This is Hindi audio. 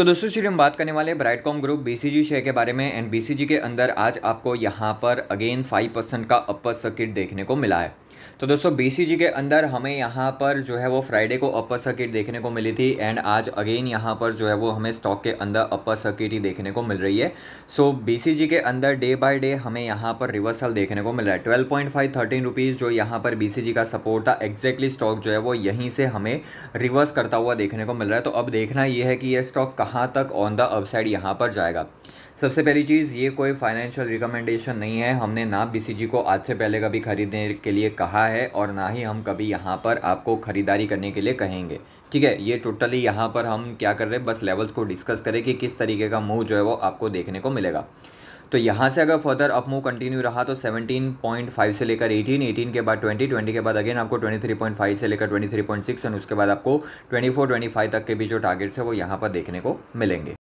तो दोस्तों श्री हम बात करने वाले ब्राइटकॉम ग्रुप बीसीजी शेयर के बारे में एंड बीसीजी के अंदर आज आपको यहां पर अगेन फाइव परसेंट का अपर सर्किट देखने को मिला है तो दोस्तों बी के अंदर हमें यहाँ पर जो है वो फ्राइडे को अपर सर्किट देखने को मिली थी एंड आज अगेन यहाँ पर जो है वो हमें स्टॉक के अंदर अपर सर्किट ही देखने को मिल रही है सो so, बी के अंदर डे बाय डे हमें यहाँ पर रिवर्सल देखने को मिल रहा है twelve point five thirteen rupees जो यहाँ पर बी का सपोर्ट था एग्जैक्टली स्टॉक जो है वो यहीं से हमें रिवर्स करता हुआ देखने को मिल रहा है तो अब देखना यह है कि यह स्टॉक कहाँ कहाँ तक ऑन द अपसाइड यहाँ पर जाएगा सबसे पहली चीज़ ये कोई फाइनेंशियल रिकमेंडेशन नहीं है हमने ना बी को आज से पहले कभी खरीदने के लिए कहा है और ना ही हम कभी यहाँ पर आपको ख़रीदारी करने के लिए कहेंगे ठीक है ये टोटली यहाँ पर हम क्या कर रहे हैं बस लेवल्स को डिस्कस करें कि किस तरीके का मूव जो है वो आपको देखने को मिलेगा तो यहाँ से अगर फर्दर अप मूव कंटिन्यू रहा तो 17.5 से लेकर 18, 18 के बाद 20, 20 के बाद अगेन आपको 23.5 से लेकर 23.6 एंड उसके बाद आपको 24, 25 तक के भी जो टारगेट्स है वो यहाँ पर देखने को मिलेंगे